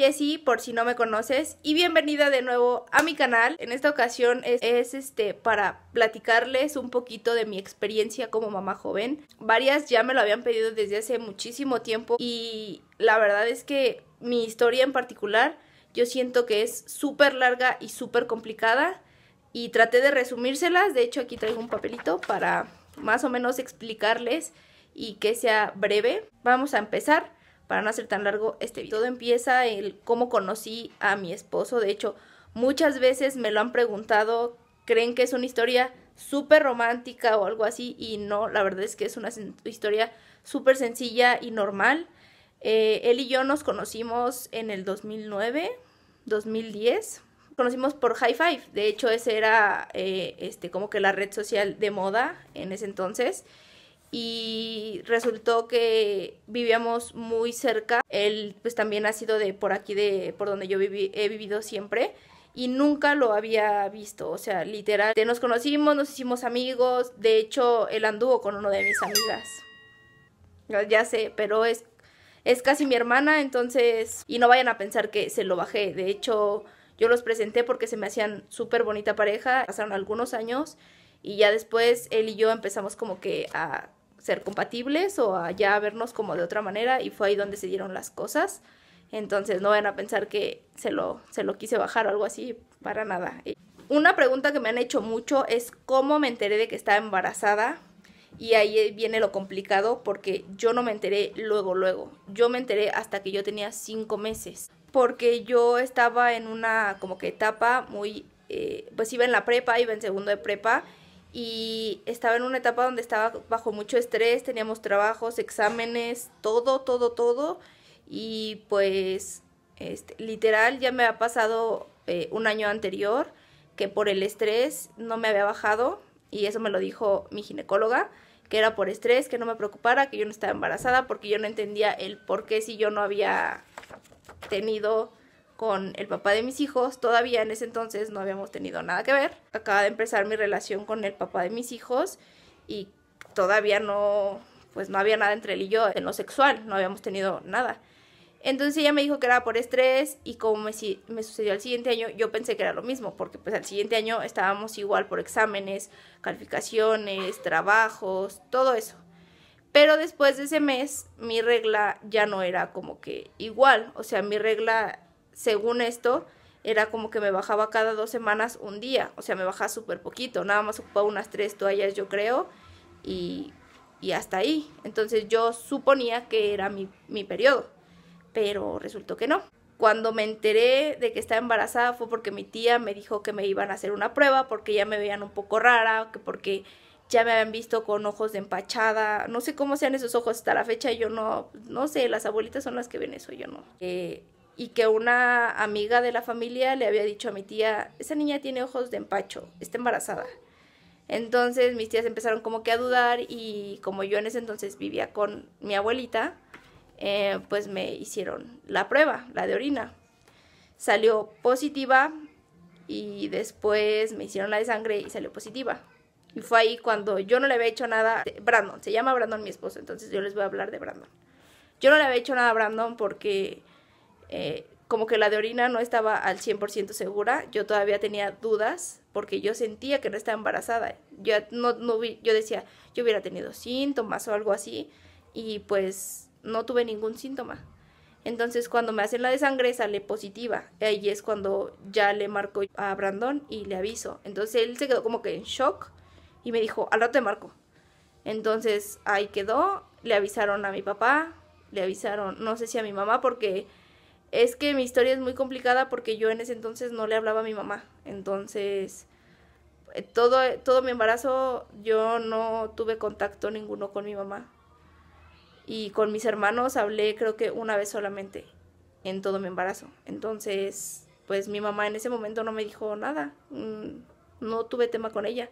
Jessie, por si no me conoces, y bienvenida de nuevo a mi canal. En esta ocasión es, es, este para platicarles un poquito de mi experiencia como mamá joven. Varias ya me lo habían pedido desde hace muchísimo tiempo y la verdad es que mi historia en particular yo siento que es súper larga y súper complicada y traté de resumírselas. De hecho aquí traigo un papelito para más o menos explicarles y que sea breve. Vamos a empezar para no hacer tan largo este video. Todo empieza el cómo conocí a mi esposo. De hecho, muchas veces me lo han preguntado, creen que es una historia súper romántica o algo así y no, la verdad es que es una historia súper sencilla y normal. Eh, él y yo nos conocimos en el 2009, 2010. Conocimos por High Five, de hecho ese era eh, este, como que la red social de moda en ese entonces y resultó que vivíamos muy cerca. Él pues también ha sido de por aquí, de por donde yo viví, he vivido siempre y nunca lo había visto, o sea, literal. Nos conocimos, nos hicimos amigos, de hecho, él anduvo con uno de mis amigas. Ya sé, pero es, es casi mi hermana, entonces, y no vayan a pensar que se lo bajé, de hecho, yo los presenté porque se me hacían súper bonita pareja, pasaron algunos años y ya después él y yo empezamos como que a ser compatibles o a ya vernos como de otra manera y fue ahí donde se dieron las cosas. Entonces no van a pensar que se lo, se lo quise bajar o algo así, para nada. Eh, una pregunta que me han hecho mucho es cómo me enteré de que estaba embarazada y ahí eh, viene lo complicado porque yo no me enteré luego, luego. Yo me enteré hasta que yo tenía cinco meses porque yo estaba en una como que etapa muy, eh, pues iba en la prepa, iba en segundo de prepa y estaba en una etapa donde estaba bajo mucho estrés, teníamos trabajos, exámenes, todo, todo, todo. Y pues este, literal ya me ha pasado eh, un año anterior que por el estrés no me había bajado y eso me lo dijo mi ginecóloga, que era por estrés, que no me preocupara, que yo no estaba embarazada porque yo no entendía el por qué si yo no había tenido con el papá de mis hijos. Todavía en ese entonces no habíamos tenido nada que ver. Acaba de empezar mi relación con el papá de mis hijos y todavía no, pues no había nada entre él y yo en lo sexual, no habíamos tenido nada. Entonces ella me dijo que era por estrés y como me, me, sucedió al siguiente año, yo pensé que era lo mismo, porque pues al siguiente año estábamos igual por exámenes, calificaciones, trabajos, todo eso. Pero después de ese mes mi regla ya no era como que igual, o sea, mi regla según esto, era como que me bajaba cada dos semanas un día, o sea, me bajaba súper poquito, nada más ocupaba unas tres toallas, yo creo, y, hasta ahí. Entonces yo suponía que era mi, periodo, pero resultó que no. Cuando me enteré de que estaba embarazada fue porque mi tía me dijo que me iban a hacer una prueba porque ya me veían un poco rara, que porque ya me habían visto con ojos de empachada, no sé cómo sean esos ojos hasta la fecha, yo no, no sé, las abuelitas son las que ven eso, yo no. Eh, y que una amiga de la familia le había dicho a mi tía, esa niña tiene ojos de empacho, está embarazada. Entonces mis tías empezaron como que a dudar y como yo en ese entonces vivía con mi abuelita, eh, pues me hicieron la prueba, la de orina. Salió positiva y después me hicieron la de sangre y salió positiva. Y fue ahí cuando yo no le había hecho nada. Brandon, se llama Brandon mi esposo, entonces yo les voy a hablar de Brandon. Yo no le había hecho nada a Brandon porque eh, como que la de orina no estaba al 100% segura, yo todavía tenía dudas porque yo sentía que no estaba embarazada. Yo, no, no, yo decía, yo hubiera tenido síntomas o algo así y pues no tuve ningún síntoma. Entonces cuando me hacen la de sangre sale positiva. Ahí es cuando ya le marco a Brandon y le aviso. Entonces él se quedó como que en shock y me dijo, al rato te marco. Entonces ahí quedó, le avisaron a mi papá, le avisaron, no sé si a mi mamá porque es que mi historia es muy complicada porque yo en ese entonces no le hablaba a mi mamá. Entonces, eh, todo, todo mi embarazo yo no tuve contacto ninguno con mi mamá. Y con mis hermanos hablé creo que una vez solamente en todo mi embarazo. Entonces, pues mi mamá en ese momento no me dijo nada. Mm, no tuve tema con ella.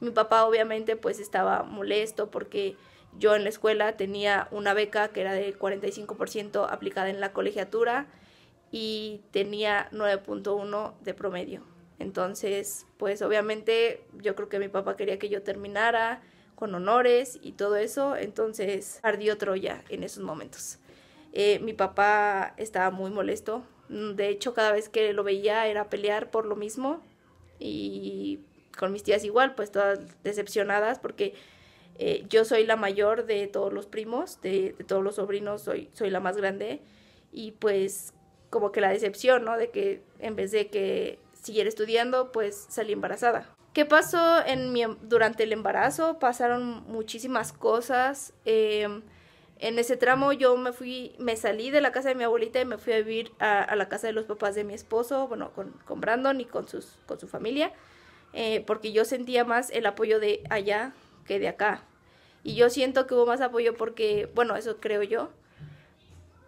Mi papá obviamente pues estaba molesto porque yo en la escuela tenía una beca que era de 45% aplicada en la colegiatura y tenía 9.1 de promedio. Entonces, pues obviamente yo creo que mi papá quería que yo terminara con honores y todo eso, entonces ardió Troya en esos momentos. Eh, mi papá estaba muy molesto, de hecho cada vez que lo veía era pelear por lo mismo y con mis tías igual, pues todas decepcionadas porque eh, yo soy la mayor de todos los primos, de, todos los sobrinos, soy, la más grande. Y pues como que la decepción, ¿no? De que en vez de que siguiera estudiando, pues salí embarazada. ¿Qué pasó en mi, em, durante el embarazo? Pasaron muchísimas cosas. Em, en ese tramo yo me fui, me salí de la casa de mi abuelita y me fui a vivir a, la casa de los papás de mi esposo, bueno, con, con Brandon y con, sus, con su familia, eh, porque yo sentía más el apoyo de allá que de acá. Y yo siento que hubo más apoyo porque, bueno, eso creo yo,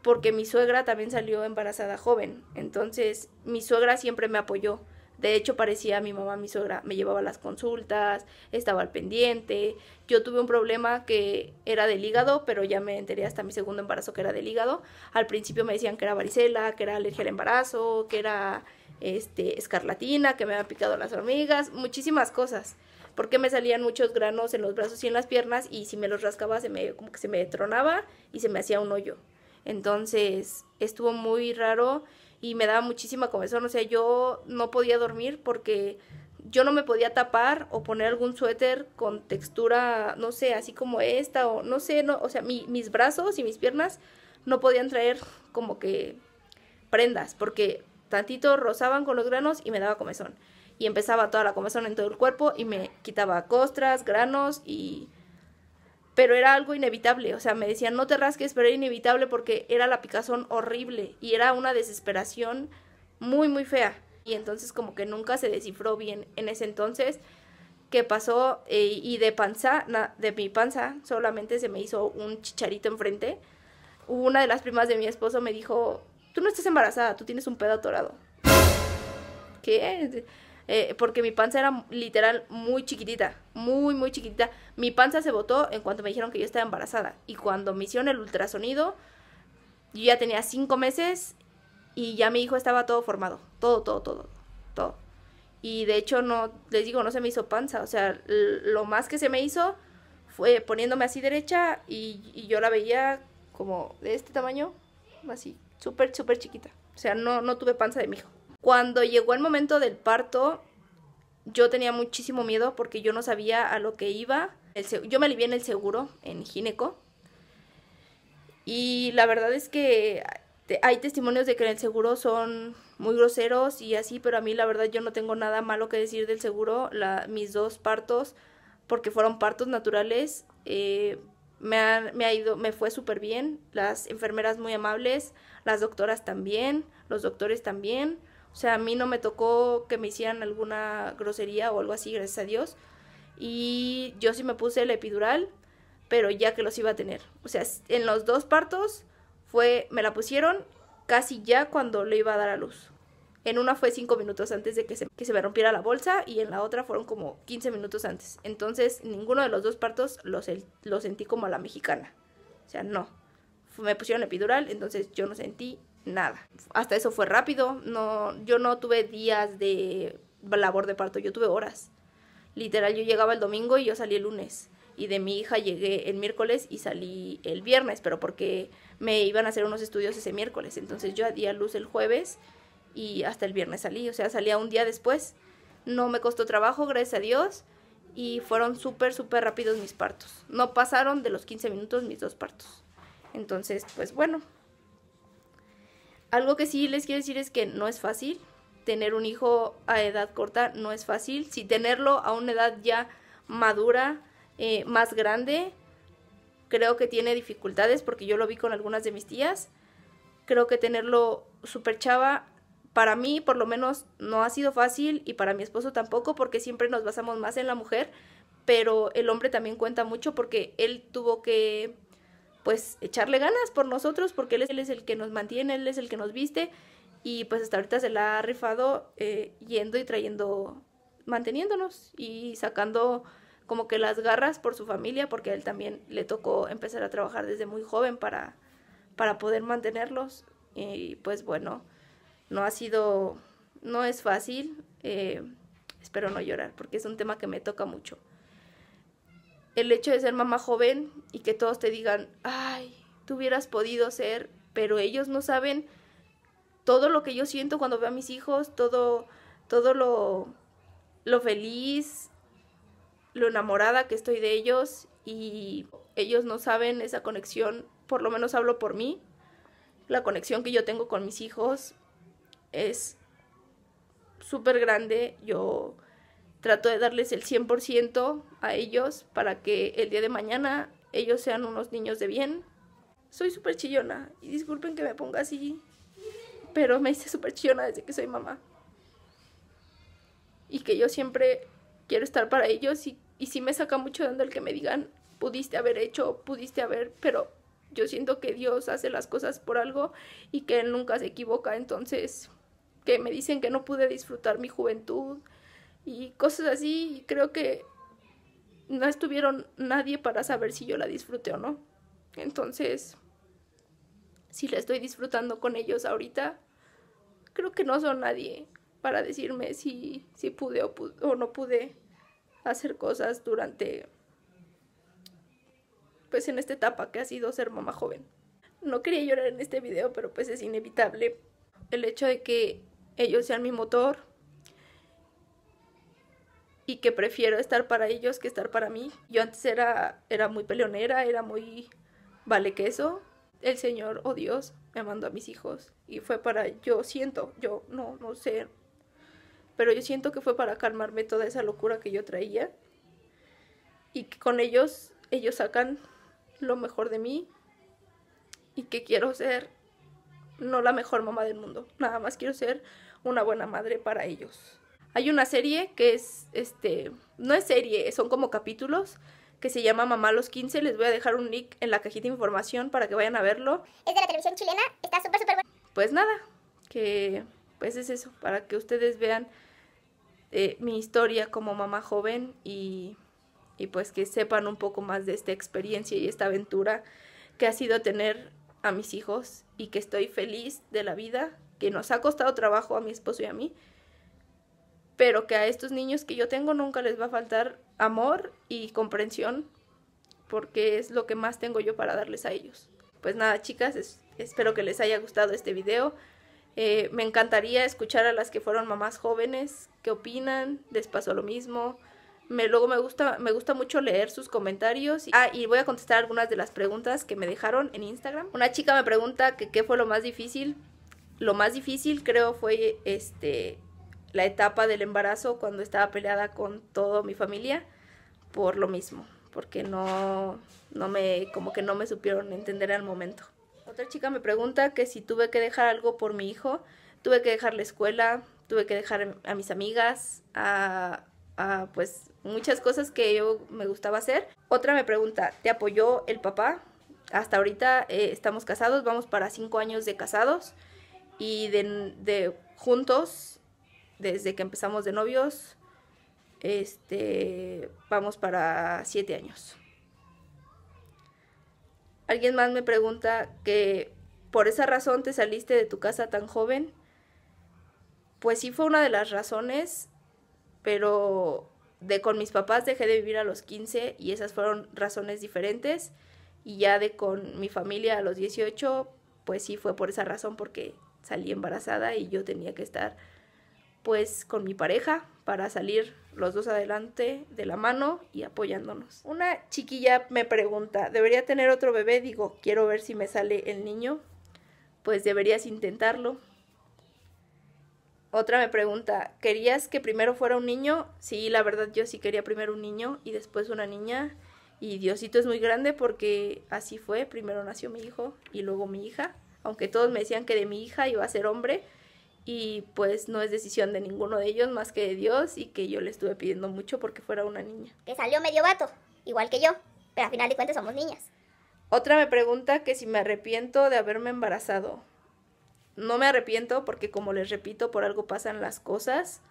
porque mi suegra también salió embarazada joven. Entonces, mi suegra siempre me apoyó. De hecho, parecía mi mamá, mi suegra, me llevaba las consultas, estaba al pendiente. Yo tuve un problema que era del hígado, pero ya me enteré hasta mi segundo embarazo que era del hígado. Al principio me decían que era varicela, que era alergia al embarazo, que era este, escarlatina, que me habían picado las hormigas, muchísimas cosas porque me salían muchos granos en los brazos y en las piernas y si me los rascaba se me, como que se me tronaba y se me hacía un hoyo. Entonces estuvo muy raro y me daba muchísima comezón, o sea, yo no podía dormir porque yo no me podía tapar o poner algún suéter con textura, no sé, así como esta o no sé, no, o sea, mis brazos y mis piernas no podían traer como que prendas porque tantito rozaban con los granos y me daba comezón y empezaba toda la comezón en todo el cuerpo y me quitaba costras, granos y... Pero era algo inevitable, o sea, me decían no te rasques, pero era inevitable porque era la picazón horrible y era una desesperación muy, muy fea. Y entonces como que nunca se descifró bien en ese entonces qué pasó eh, y de panza, na, de mi panza solamente se me hizo un chicharito enfrente. Una de las primas de mi esposo me dijo, tú no estás embarazada, tú tienes un pedo atorado. ¿Qué? Eh, porque mi panza era literal muy chiquitita, muy, muy chiquitita. Mi panza se botó en cuanto me dijeron que yo estaba embarazada. Y cuando me hicieron el ultrasonido, yo ya tenía cinco meses y ya mi hijo estaba todo formado, todo, todo, todo, todo. Y de hecho, no, les digo, no se me hizo panza, o sea, lo más que se me hizo fue poniéndome así derecha y, yo la veía como de este tamaño, así, súper, súper chiquita. O sea, no, no tuve panza de mi hijo. Cuando llegó el momento del parto, yo tenía muchísimo miedo porque yo no sabía a lo que iba. yo me alivié en el seguro, en gineco. Y la verdad es que hay testimonios de que en el seguro son muy groseros y así, pero a mí la verdad yo no tengo nada malo que decir del seguro. La, mis dos partos, porque fueron partos naturales, eh, me, me, ha, ido, me fue súper bien. Las enfermeras muy amables, las doctoras también, los doctores también. O sea, a mí no me tocó que me hicieran alguna grosería o algo así, gracias a Dios. Y yo sí me puse el epidural, pero ya que los iba a tener. O sea, en los dos partos fue, me la pusieron casi ya cuando le iba a dar a luz. En una fue cinco minutos antes de que se, que se, me rompiera la bolsa y en la otra fueron como 15 minutos antes. Entonces, ninguno de los dos partos lo sentí como a la mexicana. O sea, no. Me pusieron epidural, entonces yo no sentí nada. Hasta eso fue rápido, no, yo no tuve días de labor de parto, yo tuve horas. Literal, yo llegaba el domingo y yo salí el lunes. Y de mi hija llegué el miércoles y salí el viernes, pero porque me iban a hacer unos estudios ese miércoles. Entonces yo di a luz el jueves y hasta el viernes salí, o sea, salía un día después. No me costó trabajo, gracias a Dios, y fueron súper, súper rápidos mis partos. No pasaron de los 15 minutos mis dos partos. Entonces, pues bueno, algo que sí les quiero decir es que no es fácil. Tener un hijo a edad corta no es fácil. Si tenerlo a una edad ya madura, eh, más grande, creo que tiene dificultades porque yo lo vi con algunas de mis tías. Creo que tenerlo súper chava, para mí por lo menos no ha sido fácil y para mi esposo tampoco porque siempre nos basamos más en la mujer, pero el hombre también cuenta mucho porque él tuvo que pues echarle ganas por nosotros porque él es, el que nos mantiene, él es el que nos viste y pues hasta ahorita se la ha rifado eh, yendo y trayendo, manteniéndonos y sacando como que las garras por su familia porque a él también le tocó empezar a trabajar desde muy joven para, para poder mantenerlos y pues bueno, no ha sido, no es fácil, eh, espero no llorar porque es un tema que me toca mucho el hecho de ser mamá joven y que todos te digan, ay, tú hubieras podido ser, pero ellos no saben todo lo que yo siento cuando veo a mis hijos, todo, todo lo, lo feliz, lo enamorada que estoy de ellos y ellos no saben esa conexión, por lo menos hablo por mí, la conexión que yo tengo con mis hijos es súper grande, yo trato de darles el 100% a ellos para que el día de mañana ellos sean unos niños de bien. Soy súper chillona y disculpen que me ponga así, pero me hice súper chillona desde que soy mamá. Y que yo siempre quiero estar para ellos y, y sí me saca mucho de el que me digan, pudiste haber hecho, pudiste haber, pero yo siento que Dios hace las cosas por algo y que Él nunca se equivoca, entonces que me dicen que no pude disfrutar mi juventud, y cosas así. creo que no estuvieron nadie para saber si yo la disfruté o no. Entonces, si la estoy disfrutando con ellos ahorita, creo que no son nadie para decirme si, si pude o, pude o no pude hacer cosas durante, pues en esta etapa que ha sido ser mamá joven. No quería llorar en este video, pero pues es inevitable el hecho de que ellos sean mi motor, y que prefiero estar para ellos que estar para mí. Yo antes era, era muy peleonera, era muy vale eso El Señor, oh Dios, me mandó a mis hijos y fue para, yo siento, yo no, no sé, pero yo siento que fue para calmarme toda esa locura que yo traía y que con ellos, ellos sacan lo mejor de mí y que quiero ser no la mejor mamá del mundo, nada más quiero ser una buena madre para ellos. Hay una serie que es, este, no es serie, son como capítulos que se llama Mamá los 15. Les voy a dejar un link en la cajita de información para que vayan a verlo. Es de la televisión chilena, está súper, súper bueno. Pues nada, que pues es eso, para que ustedes vean eh, mi historia como mamá joven y, y pues que sepan un poco más de esta experiencia y esta aventura que ha sido tener a mis hijos y que estoy feliz de la vida, que nos ha costado trabajo a mi esposo y a mí, pero que a estos niños que yo tengo nunca les va a faltar amor y comprensión, porque es lo que más tengo yo para darles a ellos. Pues nada, chicas, espero que les haya gustado este video. Eh, me encantaría escuchar a las que fueron mamás jóvenes, qué opinan, les pasó lo mismo. Me, luego me gusta, me gusta mucho leer sus comentarios. Ah, y voy a contestar algunas de las preguntas que me dejaron en Instagram. Una chica me pregunta que qué fue lo más difícil. Lo más difícil creo fue este la etapa del embarazo cuando estaba peleada con toda mi familia por lo mismo, porque no, no me, como que no me supieron entender al momento. Otra chica me pregunta que si tuve que dejar algo por mi hijo, tuve que dejar la escuela, tuve que dejar a mis amigas, a, pues muchas cosas que yo me gustaba hacer. Otra me pregunta, ¿te apoyó el papá? Hasta ahorita eh, estamos casados, vamos para cinco años de casados y de juntos desde que empezamos de novios, este, vamos para siete años. Alguien más me pregunta que por esa razón te saliste de tu casa tan joven. Pues sí fue una de las razones, pero de con mis papás dejé de vivir a los 15 y esas fueron razones diferentes. Y ya de con mi familia a los 18, pues sí fue por esa razón porque salí embarazada y yo tenía que estar pues con mi pareja para salir los dos adelante de la mano y apoyándonos. Una chiquilla me pregunta, ¿debería tener otro bebé? Digo, quiero ver si me sale el niño. Pues deberías intentarlo. Otra me pregunta, ¿querías que primero fuera un niño? Sí, la verdad yo sí quería primero un niño y después una niña. Y Diosito es muy grande porque así fue. Primero nació mi hijo y luego mi hija. Aunque todos me decían que de mi hija iba a ser hombre, y pues no es decisión de ninguno de ellos más que de Dios y que yo le estuve pidiendo mucho porque fuera una niña. Que salió medio vato, igual que yo, pero al final de cuentas somos niñas. Otra me pregunta que si me arrepiento de haberme embarazado. No me arrepiento porque como les repito, por algo pasan las cosas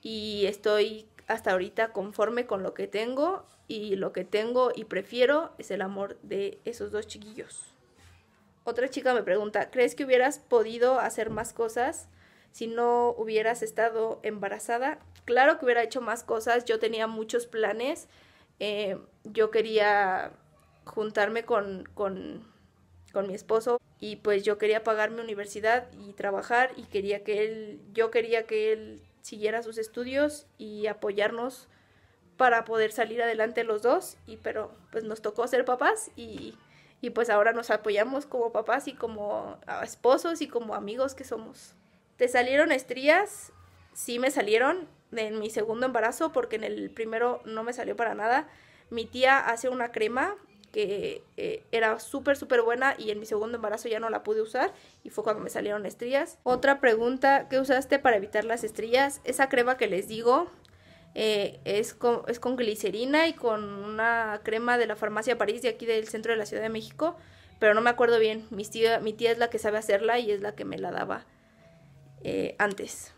y estoy hasta ahorita conforme con lo que tengo y lo que tengo y prefiero es el amor de esos dos chiquillos otra chica me pregunta, ¿crees que hubieras podido hacer más cosas si no hubieras estado embarazada? Claro que hubiera hecho más cosas, yo tenía muchos planes, eh, yo quería juntarme con, con, mi esposo y pues yo quería pagar mi universidad y trabajar y quería que él, yo quería que él siguiera sus estudios y apoyarnos para poder salir adelante los dos y pero pues nos tocó ser papás y y pues ahora nos apoyamos como papás y como ah, esposos y como amigos que somos. ¿Te salieron estrías? Sí me salieron en mi segundo embarazo porque en el primero no me salió para nada. Mi tía hace una crema que eh, era súper, súper buena y en mi segundo embarazo ya no la pude usar y fue cuando me salieron estrías. Otra pregunta, ¿qué usaste para evitar las estrías? Esa crema que les digo eh, es, con, es con glicerina y con una crema de la farmacia París de aquí del centro de la Ciudad de México, pero no me acuerdo bien. Mi tía, mi tía es la que sabe hacerla y es la que me la daba eh, antes.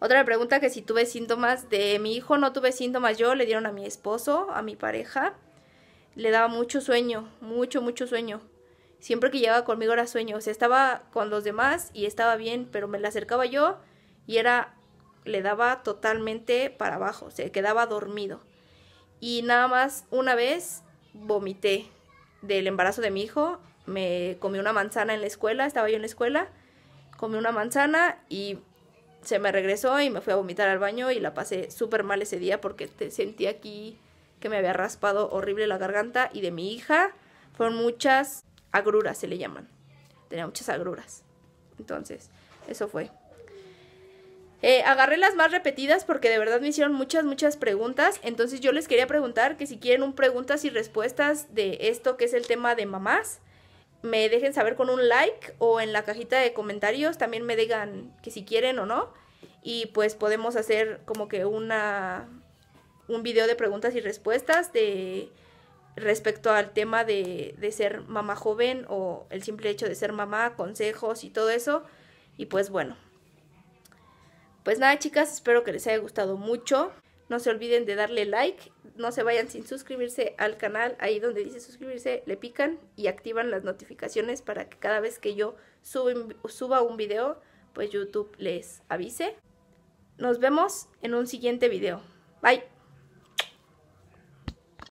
Otra pregunta que si tuve síntomas de mi hijo, no tuve síntomas yo, le dieron a mi esposo, a mi pareja. Le daba mucho sueño, mucho, mucho sueño. Siempre que llegaba conmigo era sueño. O sea, estaba con los demás y estaba bien, pero me la acercaba yo y era le daba totalmente para abajo, se quedaba dormido. Y nada más una vez vomité del embarazo de mi hijo, me comí una manzana en la escuela, estaba yo en la escuela, comí una manzana y se me regresó y me fui a vomitar al baño y la pasé súper mal ese día porque te sentí aquí que me había raspado horrible la garganta y de mi hija fueron muchas agruras, se le llaman. Tenía muchas agruras. Entonces, eso fue. Eh, agarré las más repetidas porque de verdad me hicieron muchas, muchas preguntas. Entonces yo les quería preguntar que si quieren un preguntas y respuestas de esto que es el tema de mamás, me dejen saber con un like o en la cajita de comentarios también me digan que si quieren o no. Y pues podemos hacer como que una un video de preguntas y respuestas de respecto al tema de, de ser mamá joven o el simple hecho de ser mamá, consejos y todo eso. Y pues bueno, pues nada, chicas, espero que les haya gustado mucho. No se olviden de darle like, no se vayan sin suscribirse al canal, ahí donde dice suscribirse le pican y activan las notificaciones para que cada vez que yo suba un video, pues YouTube les avise. Nos vemos en un siguiente video. Bye.